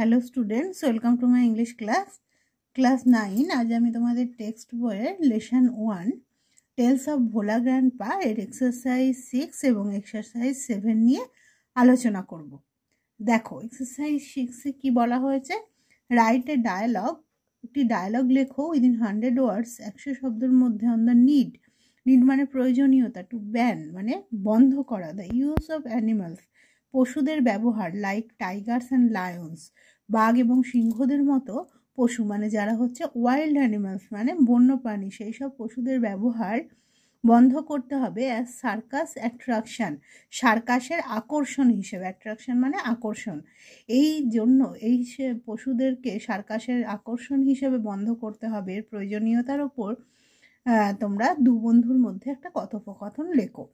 Hello students welcome to my English class class nine আজ আমি তোমাদের টেক্সট বইয়ের lesson one tales of Bhola grandpa এর exercise six এবং এক্সারসাইজ সেভেন নিয়ে আলোচনা করব দেখো এক্সারসাইজ সিক্সে কি বলা হয়েছে রাইট এ ডায়ালগ একটি ডায়ালগ লেখো উইদিন হান্ড্রেড ওয়ার্ডস একশো শব্দের মধ্যে অন দ্য নিড নিড মানে প্রয়োজনীয়তা টু ব্যান মানে বন্ধ করা দ্য ইউজ অফ অ্যানিমালস পশুদের ব্যবহার লাইক টাইগার্স অ্যান্ড লায়ন্স বাঘ এবং সিংহদের মতো পশু মানে যারা হচ্ছে ওয়াইল্ড অ্যানিমালস মানে বন্য প্রাণী সেই সব পশুদের ব্যবহার বন্ধ করতে হবে অ্যাজ সার্কাস অ্যাট্রাকশান সার্কাসের আকর্ষণ হিসেবে অ্যাট্রাকশান মানে আকর্ষণ এই জন্য এই পশুদেরকে সার্কাসের আকর্ষণ হিসেবে বন্ধ করতে হবে এর প্রয়োজনীয়তার ওপর তোমরা দু বন্ধুর মধ্যে একটা কথোপকথন লেখো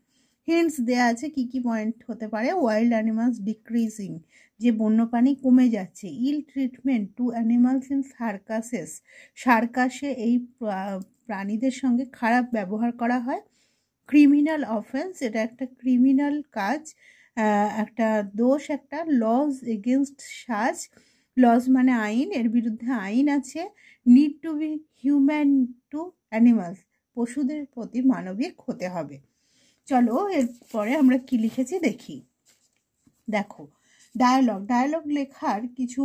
হিন্টস দেওয়া আছে কি কি পয়েন্ট হতে পারে ওয়াইল্ড অ্যানিমালস ডিক্রিজিং যে বন্যপ্রাণী কমে যাচ্ছে ill treatment to animals in circuses সার্কাসে এই প্রাণীদের সঙ্গে খারাপ ব্যবহার করা হয় ক্রিমিনাল অফেন্স এটা একটা ক্রিমিনাল কাজ একটা দোষ একটা লজ এগেনস্ট সাজ লজ মানে আইন এর বিরুদ্ধে আইন আছে need to be human to animals পশুদের প্রতি মানবিক হতে হবে চলো এরপরে আমরা কি লিখেছি দেখি দেখো ডায়ালগ ডায়ালগ লেখার কিছু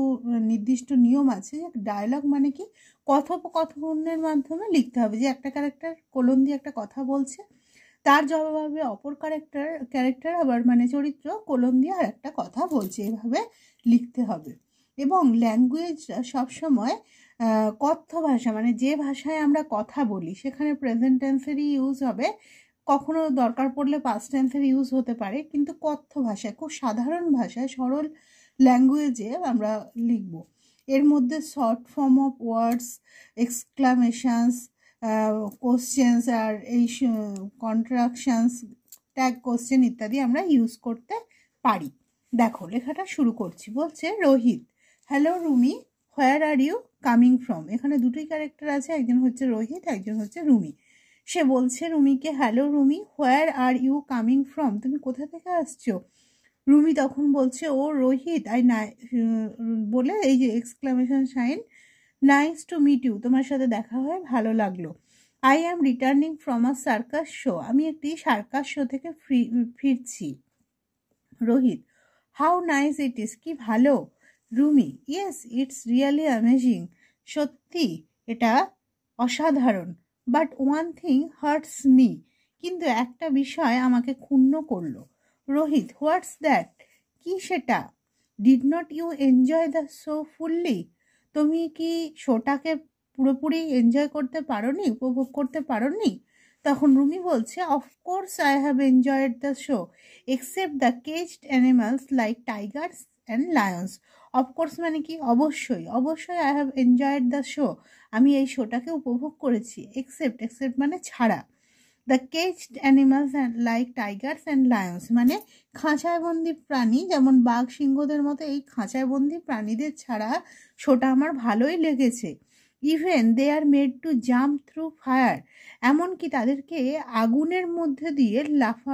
নির্দিষ্ট নিয়ম আছে যে ডায়ালগ মানে কি কথোপকথনের মাধ্যমে লিখতে হবে যে একটা ক্যারেক্টার কোলন দিয়ে একটা কথা বলছে তার জবাবে অপর ক্যারেক্টার ক্যারেক্টার আবার মানে চরিত্র কোলন দিয়ে আর একটা কথা বলছে এভাবে লিখতে হবে এবং ল্যাঙ্গুয়েজ সবসময় কথ্য ভাষা মানে যে ভাষায় আমরা কথা বলি সেখানে প্রেজেন্টেন্সেরই ইউজ হবে কখনো দরকার পড়লে পাস্ট টেন্সের ইউজ হতে পারে কিন্তু কথ্য ভাষায় খুব সাধারণ ভাষায় সরল ল্যাঙ্গুয়েজে আমরা লিখব এর মধ্যে short form of words exclamations questions আর এই কন্ট্রাকশানস ট্যাগ কোশ্চেন ইত্যাদি আমরা ইউজ করতে পারি দেখো লেখাটা শুরু করছি বলছে Rohit hello Rumi where are you coming from এখানে দুটোই ক্যারেক্টার আছে একজন হচ্ছে রোহিত একজন হচ্ছে রুমি সে বলছে রুমিকে hello Rumi where are you coming from তুমি কোথা থেকে আসছো রুমি তখন বলছে ও রোহিত আই নাই বলে এই যে exclamation sign nice to meet you তোমার সাথে দেখা হয় ভালো লাগলো I am returning from a circus show আমি একটি সার্কাস শো থেকে ফিরছি Rohit how nice it is কি ভালো Rumi yes it's really amazing সত্যি এটা অসাধারণ but one thing hurts me কিন্তু একটা বিষয় আমাকে ক্ষুণ্ণ করলো রোহিত হোয়াটস দ্যাট কি সেটা did not you enjoy the show fully তুমি কি শোটাকে পুরোপুরি এনজয় করতে নি উপভোগ করতে নি তখন রুমি বলছে of course I have enjoyed the show except the caged animals like tigers and lions of course মানে কি অবশ্যই অবশ্যই I have enjoyed the show আমি এই শোটাকে উপভোগ করেছি এক্সেপ্ট এক্সেপ্ট মানে ছাড়া the caged animals and like tigers and lions মানে খাঁচায় বন্দি প্রাণী যেমন বাঘ সিংহদের মতো এই খাঁচায় বন্দি প্রাণীদের ছাড়া শোটা আমার ভালোই লেগেছে even they are made to jump through fire এমনকি তাদেরকে আগুনের মধ্যে দিয়ে লাফা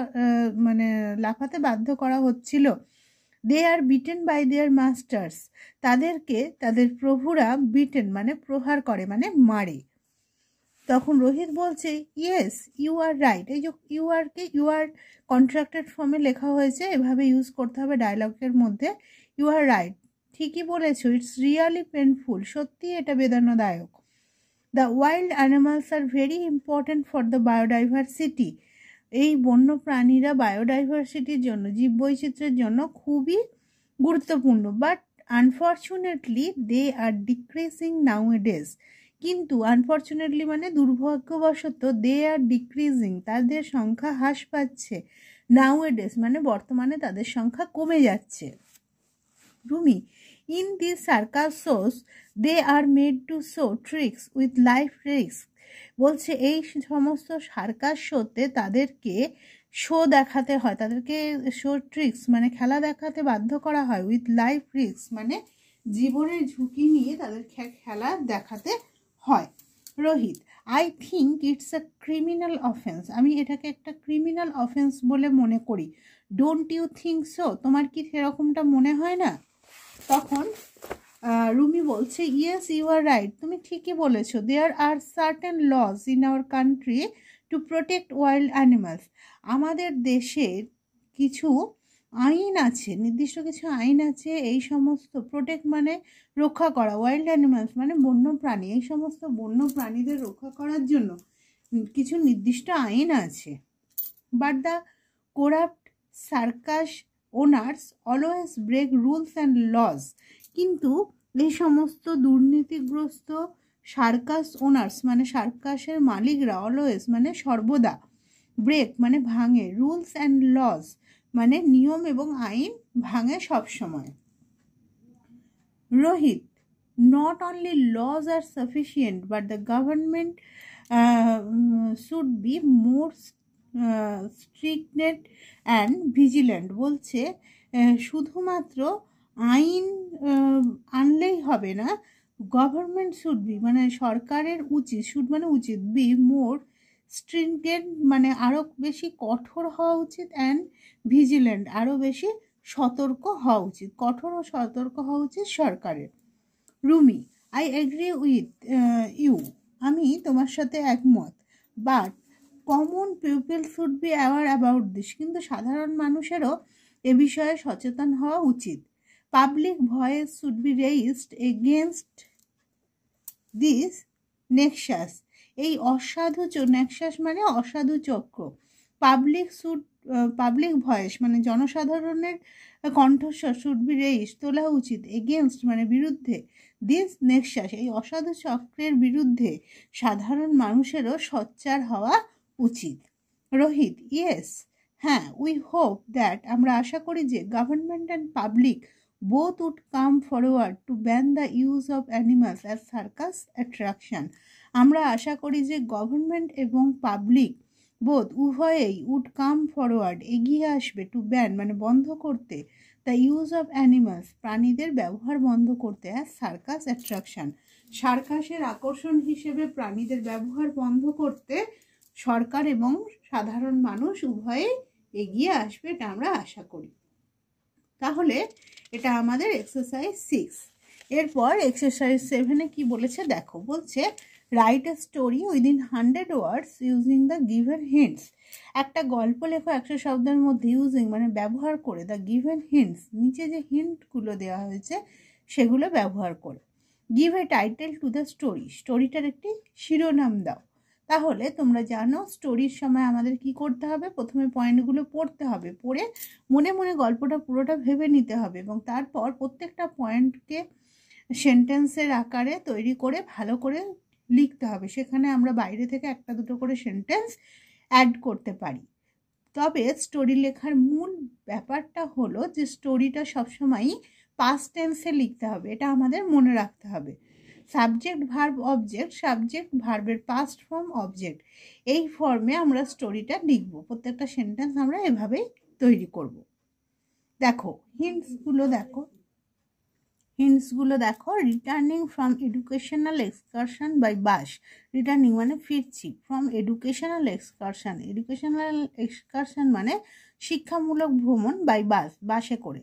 মানে লাফাতে বাধ্য করা হচ্ছিল they are beaten by their masters তাদেরকে তাদের প্রভুরা বিটেন মানে প্রহার করে মানে মারে তখন রোহিত বলছে ইয়েস ইউ আর রাইট এই যে ইউ আরকে ইউ আর কন্ট্রাক্টেড ফর্মে লেখা হয়েছে এভাবে ইউজ করতে হবে ডায়লগের মধ্যে ইউ আর রাইট ঠিকই বলেছো ইটস রিয়ালি পেনফুল সত্যি এটা বেদনাদায়ক the wild animals are very important for the biodiversity এই বন্য প্রাণীরা বায়োডাইভার্সিটির জন্য জীব বৈচিত্র্যের জন্য খুবই গুরুত্বপূর্ণ but unfortunately they are decreasing now days কিন্তু আনফর্চুনেটলি মানে দুর্ভাগ্যবশত দে আর ডিক্রিজিং তাদের সংখ্যা হ্রাস পাচ্ছে নাউ ডেজ মানে বর্তমানে তাদের সংখ্যা কমে যাচ্ছে Rumi in this circus they are made to show tricks with life risk বলছে এই সমস্ত সার্কাস শোতে তাদেরকে শো দেখাতে হয় তাদেরকে শো ট্রিক্স মানে খেলা দেখাতে বাধ্য করা হয় উইথ লাইফ রিক্স মানে জীবনের ঝুঁকি নিয়ে তাদের খেলা দেখাতে হয় Rohit I think it's a criminal offence আমি এটাকে একটা ক্রিমিনাল অফেন্স বলে মনে করি ডোন্ট ইউ থিঙ্ক সো তোমার কি সেরকমটা মনে হয় না তখন রুমি বলছে ইয়েস ইউ আর রাইট তুমি ঠিকই বলেছো there are certain laws in our country to protect wild animals আমাদের দেশে কিছু আইন আছে নির্দিষ্ট কিছু আইন আছে এই সমস্ত প্রোটেক্ট মানে রক্ষা করা ওয়াইল্ড অ্যানিমালস মানে বন্য প্রাণী এই সমস্ত বন্য প্রাণীদের রক্ষা করার জন্য কিছু নির্দিষ্ট আইন আছে but the corrupt circus owners always break rules and laws কিন্তু এই সমস্ত দুর্নীতিগ্রস্ত সার্কাস ওনার্স মানে সার্কাসের মালিকরা অলওয়েজ মানে সর্বদা ব্রেক মানে ভাঙে রুলস অ্যান্ড লজ মানে নিয়ম এবং আইন ভাঙে সবসময় Rohit not only laws are sufficient but the government should be more strict and vigilant বলছে শুধুমাত্র আইন আনলেই হবে না গভর্নমেন্ট শুড বি মানে সরকারের উচিত শুড মানে উচিত বি মোর স্ট্রিংটেড মানে আরও বেশি কঠোর হওয়া উচিত অ্যান্ড ভিজিল্যান্ট আরও বেশি সতর্ক হওয়া উচিত কঠোর ও সতর্ক হওয়া উচিত সরকারের Rumi I agree with you আমি তোমার সাথে একমত but common people should be aware about this কিন্তু সাধারণ মানুষেরও এ বিষয়ে সচেতন হওয়া উচিত public voice should be raised against this nexus এই অসাধু নেক্সাস মানে অসাধু চক্র পাবলিক শুড পাবলিক ভয়েস মানে জনসাধারণের কণ্ঠস্বর শুড বি রেইস তোলা উচিত এগেনস্ট মানে বিরুদ্ধে দিস নেক্সাস এই অসাধু চক্রের বিরুদ্ধে সাধারণ মানুষেরও সোচ্চার হওয়া উচিত রোহিত ইয়েস হ্যাঁ উই হোপ দ্যাট আমরা আশা করি যে government and public Both would come forward to ban the use of animals as circus attraction. আমরা আশা করি যে গভর্নমেন্ট এবং পাবলিক বোধ উভয়েই উড কাম ফরওয়ার্ড এগিয়ে আসবে টু ব্যান মানে বন্ধ করতে দ্য ইউজ অফ অ্যানিমালস প্রাণীদের ব্যবহার বন্ধ করতে অ্যাজ সার্কাস অ্যাট্রাকশান সার্কাসের আকর্ষণ হিসেবে প্রাণীদের ব্যবহার বন্ধ করতে সরকার এবং সাধারণ মানুষ উভয়ে এগিয়ে আসবে এটা আমরা আশা করি তাহলে এটা আমাদের এক্সারসাইজ সিক্স এরপর এক্সারসাইজ সেভেনে কি বলেছে দেখো বলছে write a story within hundred words using the given hints একটা গল্প লেখো একশো শব্দের মধ্যে ইউজিং মানে ব্যবহার করে দ্য গিভেন হিন্টস নিচে যে হিন্টগুলো দেওয়া হয়েছে সেগুলো ব্যবহার করে give a title to the story স্টোরিটার একটি শিরোনাম দাও তাহলে তোমরা জানো স্টোরির সময় আমাদের কি করতে হবে প্রথমে পয়েন্টগুলো পড়তে হবে পড়ে মনে মনে গল্পটা পুরোটা ভেবে নিতে হবে এবং তারপর প্রত্যেকটা পয়েন্টকে সেন্টেন্সের আকারে তৈরি করে ভালো করে লিখতে হবে সেখানে আমরা বাইরে থেকে একটা দুটো করে সেন্টেন্স অ্যাড করতে পারি তবে স্টোরি লেখার মূল ব্যাপারটা হলো যে স্টোরিটা সবসময়ই পাস্ট টেন্সে লিখতে হবে এটা আমাদের মনে রাখতে হবে সাবজেক্ট ভার্ব অবজেক্ট সাবজেক্ট ভার্বের পাস্ট ফর্ম অবজেক্ট এই ফর্মে আমরা স্টোরিটা লিখব প্রত্যেকটা সেন্টেন্স আমরা এভাবেই তৈরি করব দেখো হিন্টসগুলো দেখো হিন্টসগুলো দেখো returning from educational excursion by bus returning মানে ফিরছি from educational excursion educational excursion মানে শিক্ষামূলক ভ্রমণ বাই বাস বাসে করে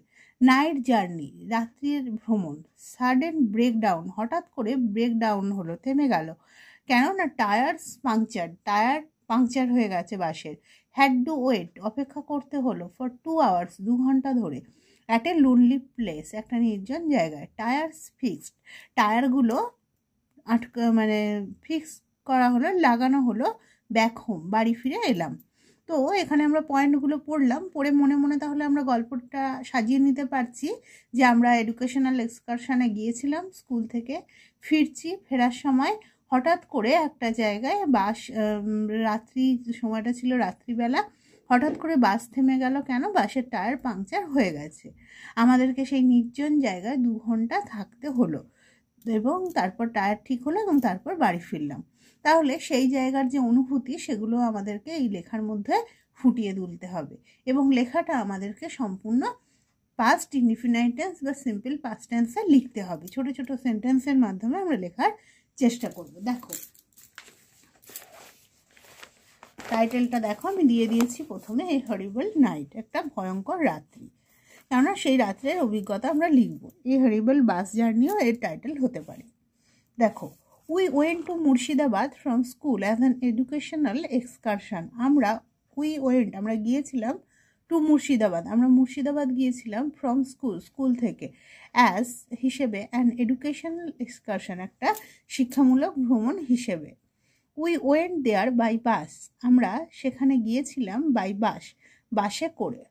নাইট জার্নি রাত্রির ভ্রমণ সাডেন ব্রেকডাউন হঠাৎ করে ব্রেকডাউন হলো থেমে গেল কেননা টায়ার পাংচার টায়ার পাংচার হয়ে গেছে বাসের হ্যাড ডু ওয়েট অপেক্ষা করতে হলো ফর টু আওয়ার্স দু ঘন্টা ধরে অ্যাট এ লোনলি প্লেস একটা নির্জন জায়গায় টায়ার ফিক্সড টায়ারগুলো আটকা মানে ফিক্স করা হলো লাগানো হলো ব্যাক হোম বাড়ি ফিরে এলাম তো এখানে আমরা পয়েন্টগুলো পড়লাম পড়ে মনে মনে তাহলে আমরা গল্পটা সাজিয়ে নিতে পারছি যে আমরা এডুকেশনাল এক্সকারশানে গিয়েছিলাম স্কুল থেকে ফিরছি ফেরার সময় হঠাৎ করে একটা জায়গায় বাস রাত্রি সময়টা ছিল রাত্রিবেলা হঠাৎ করে বাস থেমে গেল কেন বাসের টায়ার পাংচার হয়ে গেছে আমাদেরকে সেই নির্জন জায়গায় দু ঘন্টা থাকতে হলো এবং তারপর টায়ার ঠিক হলো এবং তারপর বাড়ি ফিরলাম তাহলে সেই জায়গার যে অনুভূতি সেগুলো আমাদেরকে এই লেখার মধ্যে ফুটিয়ে তুলতে হবে এবং লেখাটা আমাদেরকে সম্পূর্ণ পাস্ট ইনফিনাইটেন্স বা সিম্পল পাস্ট টেন্সে লিখতে হবে ছোট ছোট সেন্টেন্সের মাধ্যমে আমরা লেখার চেষ্টা করব দেখো টাইটেলটা দেখো আমি দিয়ে দিয়েছি প্রথমে এই হরিবল নাইট একটা ভয়ঙ্কর রাত্রি কেননা সেই রাত্রের অভিজ্ঞতা আমরা লিখব এই হরিবল বাস জার্নিও এর টাইটেল হতে পারে দেখো we went to Murshidabad from school as an educational excursion আমরা উই ওয়েন্ট আমরা গিয়েছিলাম টু মুর্শিদাবাদ আমরা মুর্শিদাবাদ গিয়েছিলাম ফ্রম স্কুল স্কুল থেকে অ্যাজ হিসেবে অ্যান এডুকেশনাল এক্সকারশন একটা শিক্ষামূলক ভ্রমণ হিসেবে we went there by bus আমরা সেখানে গিয়েছিলাম বাই বাস বাসে করে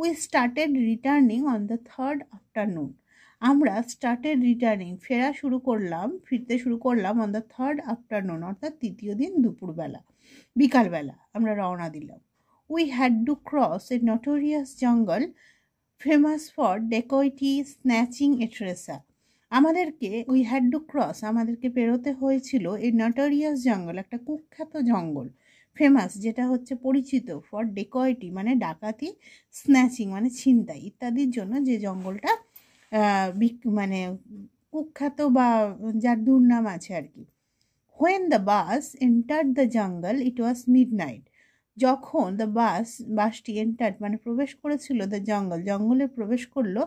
we started returning on the third afternoon আমরা স্টার্টেড রিটার্নিং ফেরা শুরু করলাম ফিরতে শুরু করলাম অন দ্য থার্ড আফটারনুন অর্থাৎ তৃতীয় দিন দুপুরবেলা বিকালবেলা আমরা রওনা দিলাম we had to cross a notorious jungle famous for dacoity snatching এট্রেসা আমাদেরকে উই হ্যাড টু ক্রস আমাদেরকে পেরোতে হয়েছিল এই নটোরিয়াস জঙ্গল একটা কুখ্যাত জঙ্গল ফেমাস যেটা হচ্ছে পরিচিত ফর ডেকয়টি মানে ডাকাতি স্ন্যাচিং মানে ছিনতাই ইত্যাদির জন্য যে জঙ্গলটা মানে কুখ্যাত বা যার দুর্নাম আছে আর কি when the bus enter the jungle it was midnight যখন দ্য বাস বাসটি এন্টার মানে প্রবেশ করেছিল দ্য জঙ্গল জঙ্গলে প্রবেশ করলো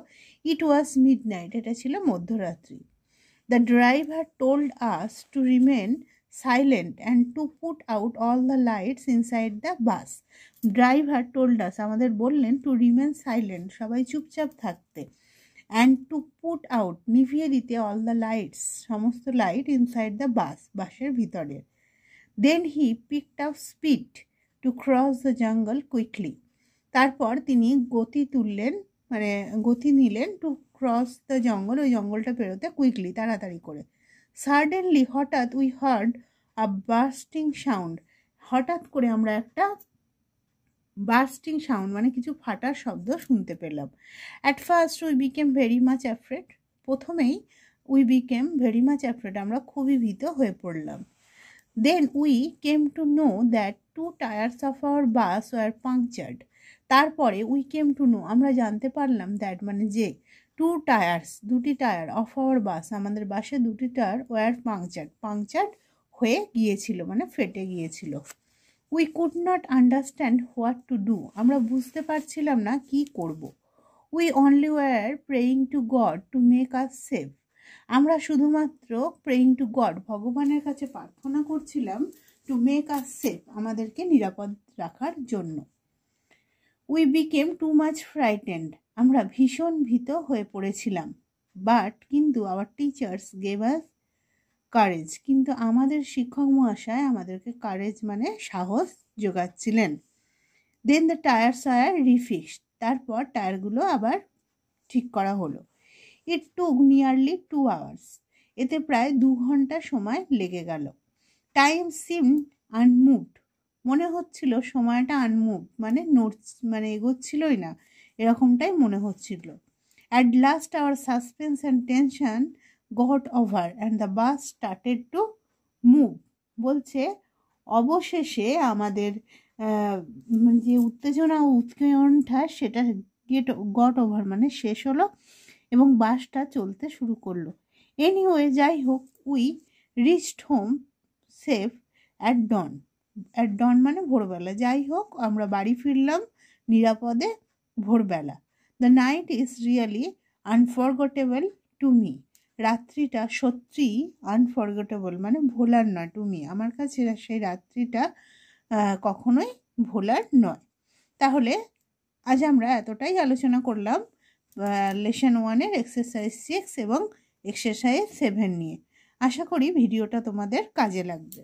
ইট ওয়াজ মিড নাইট এটা ছিল মধ্যরাত্রি the driver told us to remain silent and to put out all the lights inside the bus driver told us আমাদের বললেন টু রিমেন সাইলেন্ট সবাই চুপচাপ থাকতে অ্যান্ড টু পুট আউট নিভিয়ে দিতে অল দ্য লাইটস সমস্ত লাইট ইনসাইড দ্য বাস বাসের ভিতরে then he picked up speed to cross the jungle quickly তারপর তিনি গতি তুললেন মানে গতি নিলেন টু ক্রস দ্য জঙ্গল ওই জঙ্গলটা পেরোতে কুইকলি তাড়াতাড়ি করে সাডেনলি হঠাৎ we heard a bursting sound হঠাৎ করে আমরা একটা বার্স্টিং সাউন্ড মানে কিছু ফাটার শব্দ শুনতে পেলাম at first we became very much afraid প্রথমেই we became very much afraid আমরা খুবই ভীত হয়ে পড়লাম then we came to know that two tyres of our bus were punctured তারপরে উই কেম টু নো আমরা জানতে পারলাম দ্যাট মানে যে টু টায়ার্স দুটি টায়ার অফ আওয়ার বাস আমাদের বাসে দুটি টায়ার ওয়ার পাংচার্ড পাংচার্ড হয়ে গিয়েছিল মানে ফেটে গিয়েছিল we could not understand what to do আমরা বুঝতে পারছিলাম না কি করব। We only were praying to God to make us save আমরা শুধুমাত্র প্রেয়িং টু গড ভগবানের কাছে প্রার্থনা করছিলাম টু মেক আস সেফ আমাদেরকে নিরাপদ রাখার জন্য we became too much frightened আমরা ভীষণ ভীত হয়ে পড়েছিলাম বাট কিন্তু our teachers gave us courage কিন্তু আমাদের শিক্ষক মহাশয় আমাদেরকে কারেজ মানে সাহস যোগাচ্ছিলেন দেন দ্য টায়ার্স আর রিফিক্সড তারপর টায়ারগুলো আবার ঠিক করা হলো it took nearly two hours এতে প্রায় দু ঘন্টা সময় লেগে গেল টাইম সিম আনমুভড মনে হচ্ছিল সময়টা আনমুভ মানে নোটস মানে এগোচ্ছিলই না এরকমটাই মনে হচ্ছিল at last our suspense and tension got over and the bus started to move বলছে অবশেষে আমাদের মানে যে উত্তেজনা উৎকেয়নটা সেটা গেট গট ওভার মানে শেষ হলো এবং বাসটা চলতে শুরু করলো এনিওয়ে যাই হোক we reached home safe at dawn at dawn মানে ভোরবেলা যাই হোক আমরা বাড়ি ফিরলাম নিরাপদে ভোরবেলা the night is really unforgettable to me রাত্রিটা সত্যিই আনফরগেটেবল মানে ভোলার নয় তুমি আমার কাছে সেই রাত্রিটা কখনোই ভোলার নয় তাহলে আজ আমরা এতটাই আলোচনা করলাম লেসন ওয়ানের এক্সারসাইজ সিক্স এবং এক্সারসাইজ সেভেন নিয়ে আশা করি ভিডিওটা তোমাদের কাজে লাগবে